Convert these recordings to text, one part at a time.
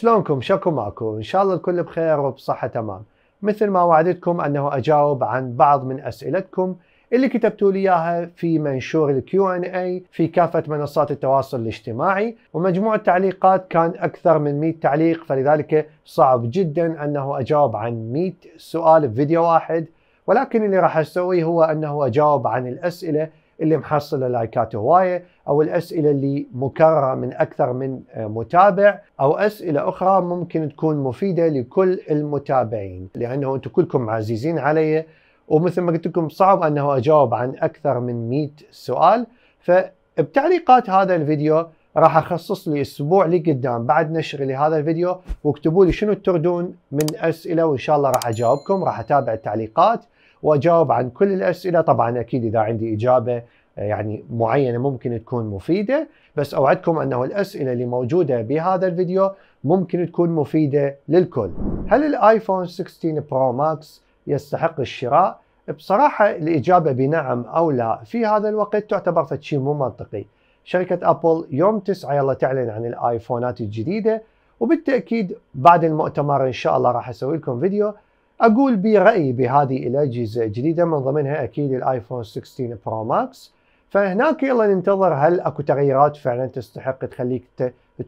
شلونكم شكو ماكو ان شاء الله الكل بخير وبصحه تمام مثل ما وعدتكم انه اجاوب عن بعض من اسئلتكم اللي كتبتوا لي اياها في منشور الكيو ان اي في كافه منصات التواصل الاجتماعي ومجموع التعليقات كان اكثر من 100 تعليق فلذلك صعب جدا انه اجاوب عن 100 سؤال في فيديو واحد ولكن اللي راح اسويه هو انه اجاوب عن الاسئله اللي محصله لايكات هوايه او الاسئله اللي مكرره من اكثر من آه، متابع او اسئله اخرى ممكن تكون مفيده لكل المتابعين لانه انتم كلكم عزيزين علي ومثل ما قلت لكم صعب انه اجاوب عن اكثر من 100 سؤال فبتعليقات هذا الفيديو راح اخصص لي اسبوع لقدام بعد نشر لهذا الفيديو واكتبوا لي شنو تردون من اسئله وان شاء الله راح اجاوبكم راح اتابع التعليقات واجاوب عن كل الاسئله طبعا اكيد اذا عندي اجابه آه، يعني معينه ممكن تكون مفيده بس اوعدكم انه الاسئله اللي موجوده بهذا الفيديو ممكن تكون مفيده للكل. هل الايفون 16 برو ماكس يستحق الشراء؟ بصراحه الاجابه بنعم او لا في هذا الوقت تعتبر شيء مو منطقي. شركه ابل يوم 9 يلا تعلن عن الايفونات الجديده وبالتاكيد بعد المؤتمر ان شاء الله راح اسوي لكم فيديو اقول برايي بهذه الاجهزه الجديده من ضمنها اكيد الايفون 16 برو ماكس فهناك يلا ننتظر هل اكو تغييرات فعلا تستحق تخليك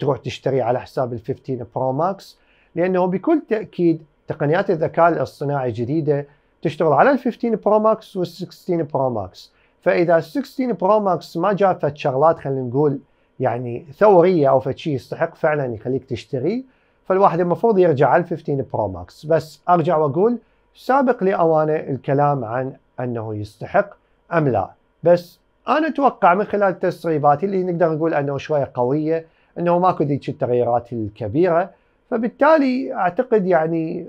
تروح تشتري على حساب ال 15 برو ماكس لانه بكل تاكيد تقنيات الذكاء الاصطناعي الجديده تشتغل على ال 15 برو ماكس وال 16 برو ماكس فاذا ال 16 برو ماكس ما جاء فد شغلات خلينا نقول يعني ثوريه او فد شيء يستحق فعلا يخليك تشتري فالواحد المفروض يرجع على 15 برو ماكس بس ارجع واقول سابق لأوانه الكلام عن انه يستحق ام لا بس انا اتوقع من خلال تسريباتي اللي نقدر نقول انه شويه قويه انه ماكو ذيك التغييرات الكبيره فبالتالي اعتقد يعني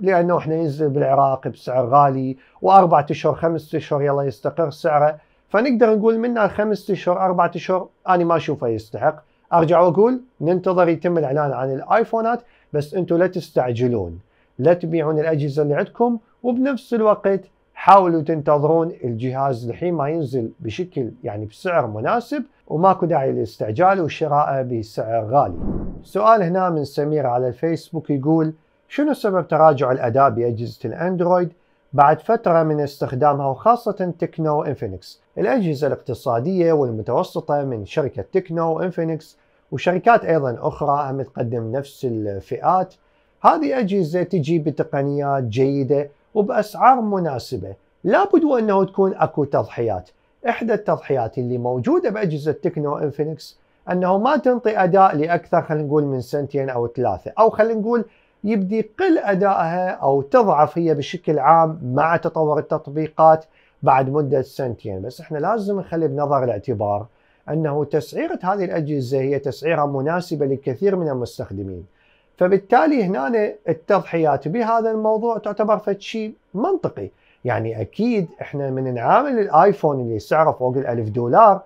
لانه احنا ننزل بالعراق بسعر غالي واربع اشهر خمس اشهر يلا يستقر سعره فنقدر نقول من خمس اشهر اربع اشهر انا ما اشوفه يستحق ارجع واقول ننتظر يتم الاعلان عن الايفونات بس انتم لا تستعجلون لا تبيعون الاجهزه اللي عندكم وبنفس الوقت حاولوا تنتظرون الجهاز الحين ما ينزل بشكل يعني بسعر مناسب وماكو داعي للاستعجال وشرائه بسعر غالي. سؤال هنا من سمير على الفيسبوك يقول شنو سبب تراجع الاداء باجهزه الاندرويد بعد فتره من استخدامها وخاصه تكنو انفينكس؟ الاجهزه الاقتصاديه والمتوسطه من شركه تكنو انفينكس وشركات ايضا اخرى هم تقدم نفس الفئات هذه اجهزه تجي بتقنيات جيده وباسعار مناسبه لابد وانه تكون اكو تضحيات احدى التضحيات اللي موجوده باجهزه تكنو انفينكس انه ما تنطي اداء لاكثر خلينا نقول من سنتين او ثلاثه او خلينا نقول يبدي يقل ادائها او تضعف هي بشكل عام مع تطور التطبيقات بعد مده سنتين بس احنا لازم نخلي بنظر الاعتبار أنه تسعيرة هذه الأجهزة هي تسعيرة مناسبة للكثير من المستخدمين فبالتالي هنا التضحيات بهذا الموضوع تعتبر فد شيء منطقي يعني أكيد إحنا من نعامل الآيفون اللي سعره فوق الألف دولار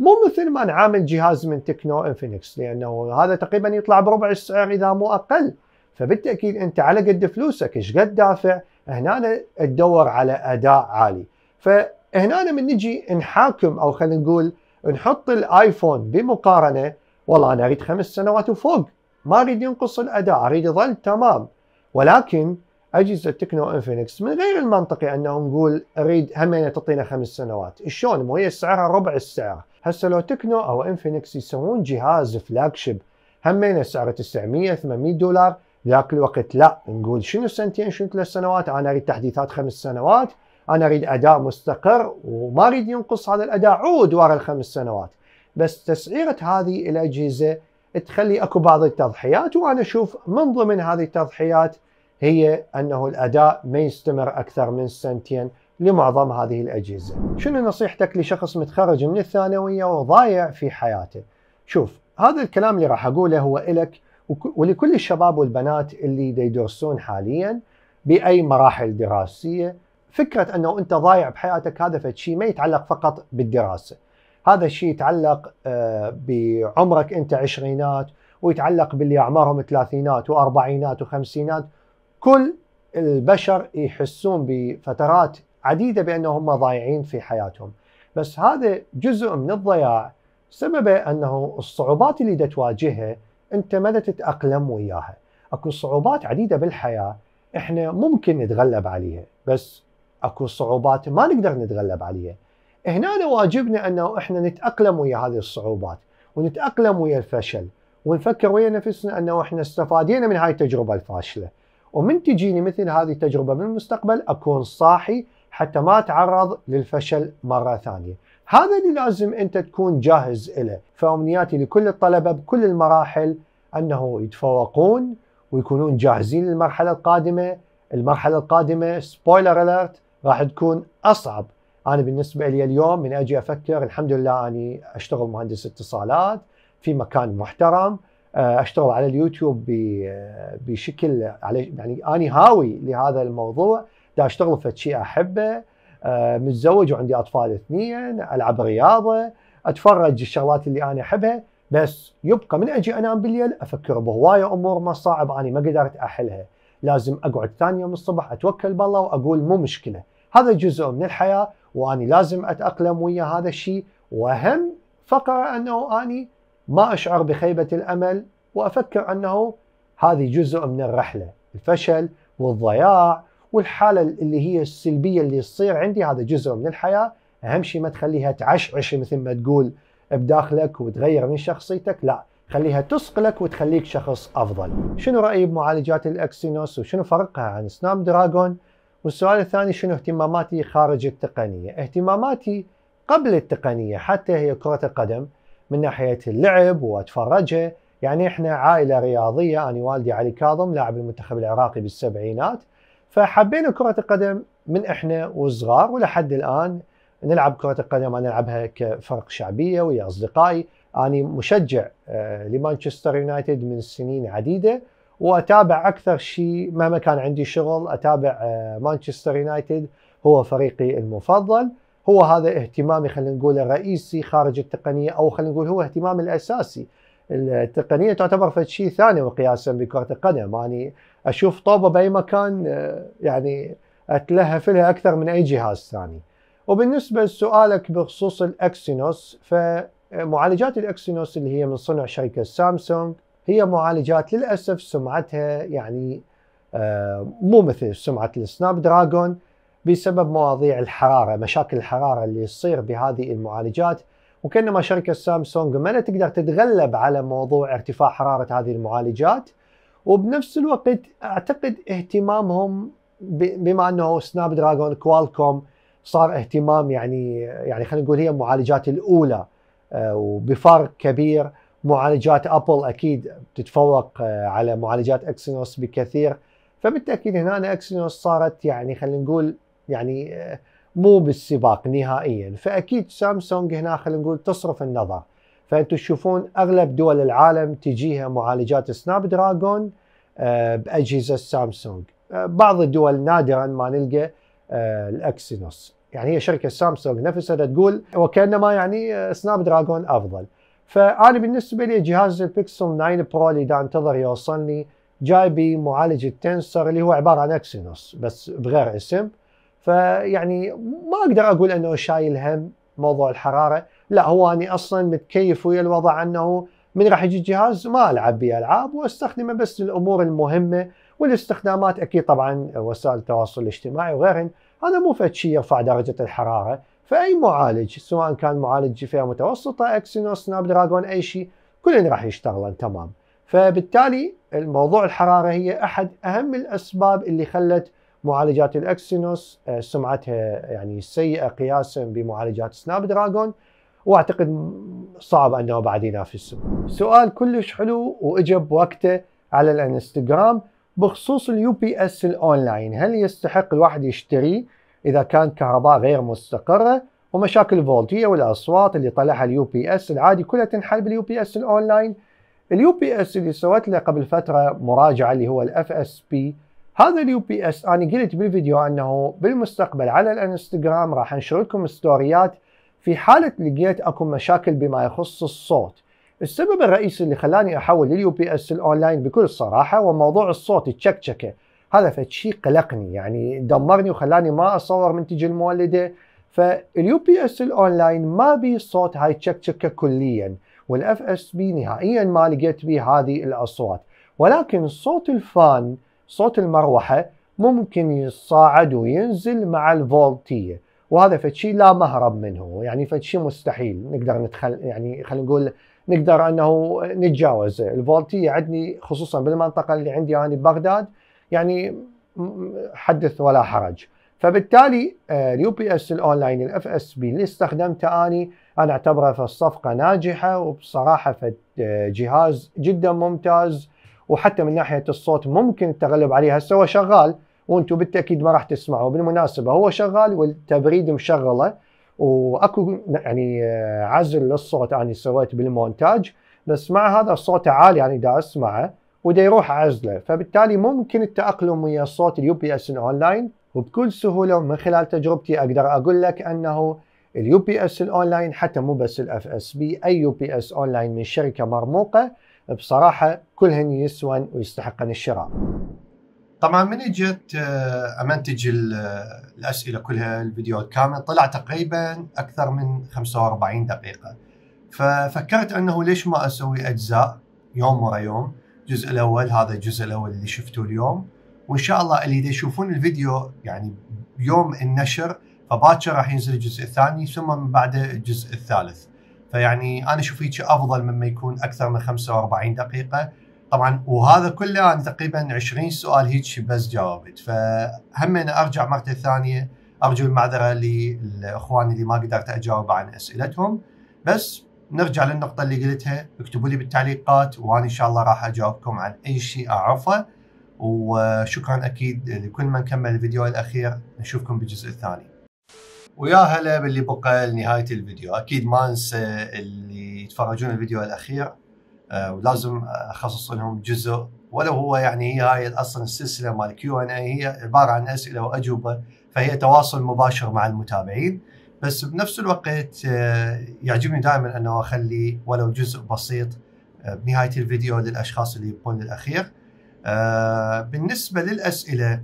مو مثل ما نعامل جهاز من تكنو انفينكس لأنه هذا تقريبا يطلع بربع السعر إذا مو أقل فبالتأكيد أنت على قد فلوسك إيش قد دافع هنا تدور على أداء عالي فهنا من نجي نحاكم أو خلينا نقول نحط الايفون بمقارنه والله انا اريد خمس سنوات وفوق ما اريد ينقص الاداء اريد يظل تمام ولكن اجهزه تكنو انفينكس من غير المنطقي انه نقول اريد همين تعطينا خمس سنوات شلون مو هي سعرها ربع السعر هسه لو تكنو او انفينكس يسوون جهاز فلاج شيب همين سعره 900 800 دولار ذاك الوقت لا نقول شنو سنتين شنو ثلاث سنوات انا اريد تحديثات خمس سنوات انا اريد اداء مستقر وما اريد ينقص هذا الاداء عود ورا الخمس سنوات بس تسعيره هذه الاجهزه تخلي اكو بعض التضحيات وانا اشوف من ضمن هذه التضحيات هي انه الاداء ما يستمر اكثر من سنتين لمعظم هذه الاجهزه. شنو نصيحتك لشخص متخرج من الثانويه وضايع في حياته؟ شوف هذا الكلام اللي راح اقوله هو الك ولكل الشباب والبنات اللي يدرسون حاليا باي مراحل دراسيه فكره انه انت ضايع بحياتك هذا فشيء ما يتعلق فقط بالدراسه هذا الشيء يتعلق آه، بعمرك انت عشرينات ويتعلق باللي اعمارهم ثلاثينات واربعينات وخمسينات كل البشر يحسون بفترات عديده بانهم ضايعين في حياتهم بس هذا جزء من الضياع سببه انه الصعوبات اللي تواجهها انت ما تتاقلم وياها اكو صعوبات عديده بالحياه احنا ممكن نتغلب عليها بس اكو صعوبات ما نقدر نتغلب عليها هنا واجبنا انه احنا نتاقلم ويا هذه الصعوبات ونتاقلم ويا الفشل ونفكر ويا نفسنا انه احنا استفادينا من هاي التجربه الفاشله ومن تجيني مثل هذه التجربه بالمستقبل اكون صاحي حتى ما اتعرض للفشل مره ثانيه هذا اللي لازم انت تكون جاهز له فامنياتي لكل الطلبه بكل المراحل انه يتفوقون ويكونون جاهزين للمرحله القادمه المرحله القادمه سبويلر اليرت راح تكون اصعب انا بالنسبه لي اليوم من اجي افكر الحمد لله اني اشتغل مهندس اتصالات في مكان محترم آه، اشتغل على اليوتيوب آه، بشكل على يعني اني هاوي لهذا الموضوع دا اشتغل في شيء احبه آه، متزوج وعندي اطفال اثنين العب رياضه اتفرج الشغلات اللي انا احبها بس يبقى من اجي انام بالليل افكر بهوايه امور ما صعب انا ما قدرت احلها لازم اقعد ثاني يوم الصبح اتوكل بالله واقول مو مشكله هذا جزء من الحياة وأني لازم أتأقلم ويا هذا الشيء وأهم فقرة أنه أني ما أشعر بخيبة الأمل وأفكر أنه هذه جزء من الرحلة الفشل والضياع والحالة اللي هي السلبية اللي تصير عندي هذا جزء من الحياة أهم شيء ما تخليها تعشعش مثل ما تقول بداخلك وتغير من شخصيتك لا خليها تسقلك وتخليك شخص أفضل شنو رأيي بمعالجات الأكسينوس وشنو فرقها عن سناب دراجون والسؤال الثاني شنو اهتماماتي خارج التقنية اهتماماتي قبل التقنية حتى هي كرة القدم من ناحية اللعب وأتفرجها يعني احنا عائلة رياضية أنا والدي علي كاظم لاعب المنتخب العراقي بالسبعينات فحبينا كرة القدم من احنا وصغار ولحد الآن نلعب كرة القدم أنا ألعبها كفرق شعبية ويا أصدقائي أنا مشجع آه، لمانشستر يونايتد من سنين عديدة واتابع اكثر شيء مهما كان عندي شغل اتابع آه، مانشستر يونايتد هو فريقي المفضل هو هذا اهتمامي خلينا نقول الرئيسي خارج التقنيه او خلينا نقول هو اهتمامي الاساسي التقنيه تعتبر فد شيء ثاني مقياسا بكره القدم يعني اشوف طوبه باي مكان آه، يعني اتلهف لها اكثر من اي جهاز ثاني وبالنسبه لسؤالك بخصوص الاكسينوس فمعالجات الاكسينوس اللي هي من صنع شركه سامسونج هي معالجات للاسف سمعتها يعني آه، مو مثل سمعه السناب دراجون بسبب مواضيع الحراره مشاكل الحراره اللي تصير بهذه المعالجات وكانما شركه سامسونج ما تقدر تتغلب على موضوع ارتفاع حراره هذه المعالجات وبنفس الوقت اعتقد اهتمامهم بما انه سناب دراجون كوالكوم صار اهتمام يعني يعني خلينا نقول هي المعالجات الاولى آه، وبفرق كبير معالجات ابل اكيد تتفوق آه، على معالجات اكسينوس بكثير فبالتاكيد هنا اكسينوس صارت يعني خلينا نقول يعني آه، مو بالسباق نهائيا فاكيد سامسونج هنا خلينا نقول تصرف النظر فانتم تشوفون اغلب دول العالم تجيها معالجات سناب آه، دراجون باجهزه سامسونج بعض الدول نادرا ما نلقى الاكسينوس يعني هي شركه سامسونج نفسها تقول وكانما يعني سناب دراجون افضل فانا بالنسبه لي جهاز البيكسل 9 برو اللي اذا انتظر يوصلني جاي بمعالج التنسر اللي هو عباره عن اكسينوس بس بغير اسم فيعني ما اقدر اقول انه شايل هم موضوع الحراره لا هو اني اصلا متكيف ويا الوضع انه من راح يجي الجهاز ما العب به العاب واستخدمه بس للامور المهمه والاستخدامات اكيد طبعا وسائل التواصل الاجتماعي وغيرهن هذا مو فد شيء يرفع درجه الحراره فاي معالج سواء كان معالج فئه متوسطه اكسينوس سناب دراجون اي شيء كلن راح يشتغلن تمام فبالتالي الموضوع الحراره هي احد اهم الاسباب اللي خلت معالجات الاكسينوس آه، سمعتها يعني سيئه قياسا بمعالجات سناب دراجون واعتقد صعب انه بعد ينافسهم. سؤال كلش حلو واجب وقته على الانستغرام بخصوص اليو بي اس الاونلاين هل يستحق الواحد يشتريه؟ إذا كان كهرباء غير مستقرة ومشاكل الفولتية والأصوات اللي طلعها اليو بي اس العادي كلها تنحل باليو بي اس الأونلاين اليو بي اس اللي سويت له قبل فترة مراجعة اللي هو الاف اس بي هذا اليو بي اس أنا قلت بالفيديو أنه بالمستقبل على الانستغرام راح أنشر لكم ستوريات في حالة لقيت أكو مشاكل بما يخص الصوت السبب الرئيسي اللي خلاني احول لليو بي اس الاونلاين بكل صراحه هو موضوع الصوت التشكشكه هذا فشي قلقني يعني دمرني وخلاني ما اصور منتج المولده فاليو بي اس الاونلاين ما بي صوت هاي تشك تشك كليا والاف اس بي نهائيا ما لقيت به هذه الاصوات ولكن صوت الفان صوت المروحه ممكن يصعد وينزل مع الفولتيه وهذا فشي لا مهرب منه يعني فشي مستحيل نقدر نتخل يعني خلينا نقول نقدر انه نتجاوزه الفولتيه عندي خصوصا بالمنطقه اللي عندي انا يعني ببغداد يعني حدث ولا حرج فبالتالي آه، اليو بي اس الاونلاين الاف اس بي اللي استخدمته اني انا اعتبره في الصفقه ناجحه وبصراحه في جهاز جدا ممتاز وحتى من ناحيه الصوت ممكن التغلب عليه هسه هو شغال وانتم بالتاكيد ما راح تسمعوا بالمناسبه هو شغال والتبريد مشغله واكو يعني آه، عزل للصوت اني سويت بالمونتاج بس مع هذا الصوت عالي يعني دا اسمعه وده يروح عزله فبالتالي ممكن التأقلم ويا صوت اليو بي اس الاونلاين وبكل سهولة ومن خلال تجربتي أقدر أقول لك أنه اليو بي اس الاونلاين حتى مو بس الاف اس بي اي يو بي اس اونلاين من شركه مرموقه بصراحه كلهن يسون ويستحقن الشراء. طبعا من اجت آه، امنتج آه، الاسئله كلها الفيديو الكامل طلع تقريبا اكثر من 45 دقيقه. ففكرت انه ليش ما اسوي اجزاء يوم ورا يوم الجزء الاول هذا الجزء الاول اللي شفته اليوم وان شاء الله اللي يشوفون الفيديو يعني يوم النشر فباكر راح ينزل الجزء الثاني ثم من بعده الجزء الثالث فيعني انا اشوف هيك افضل مما يكون اكثر من 45 دقيقه طبعا وهذا كله انا تقريبا 20 سؤال هيك بس جاوبت فهم أنا ارجع مره ثانيه ارجو المعذره للاخوان اللي ما قدرت اجاوب عن اسئلتهم بس نرجع للنقطة اللي قلتها اكتبوا لي بالتعليقات وأنا إن شاء الله راح أجاوبكم عن أي شيء أعرفه وشكرا أكيد لكل من كمل الفيديو الأخير نشوفكم بالجزء الثاني ويا هلا باللي بقى لنهاية الفيديو أكيد ما أنسى اللي يتفرجون الفيديو الأخير آه، ولازم أخصص لهم جزء ولو هو يعني هي هاي اصلا السلسله مال كيو ان اي هي عباره عن اسئله واجوبه فهي تواصل مباشر مع المتابعين بس بنفس الوقت آه، يعجبني دائما انه اخلي ولو جزء بسيط آه، بنهايه الفيديو للاشخاص اللي يبقون للاخير آه، بالنسبه للاسئله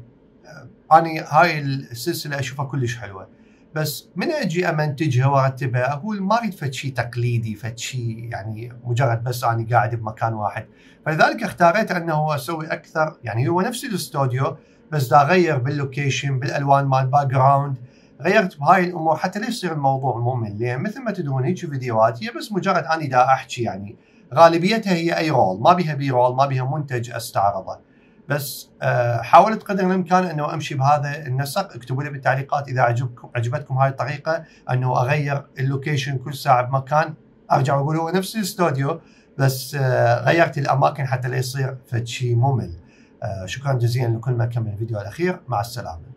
انا هاي السلسله اشوفها كلش حلوه بس من اجي امنتجها وارتبها اقول ما اريد فد شيء تقليدي فد شيء يعني مجرد بس انا قاعد بمكان واحد فلذلك اختاريت انه اسوي اكثر يعني هو نفس الاستوديو بس دا اغير باللوكيشن بالالوان مال باك جراوند غيرت بهاي الامور حتى لا يصير الموضوع ممل لان مثل ما تدرون هيك فيديوهات هي بس مجرد اني دا احكي يعني غالبيتها هي اي رول ما بيها بي رول ما بيها منتج استعرضه بس آه، حاولت قدر الامكان انه امشي بهذا النسق اكتبوا لي بالتعليقات اذا عجبكم عجبتكم هاي الطريقه انه اغير اللوكيشن كل ساعه بمكان ارجع واقول هو نفس الاستوديو بس آه، غيرت الاماكن حتى لا يصير فد شيء ممل آه، شكرا جزيلا لكل ما كمل الفيديو الاخير مع السلامه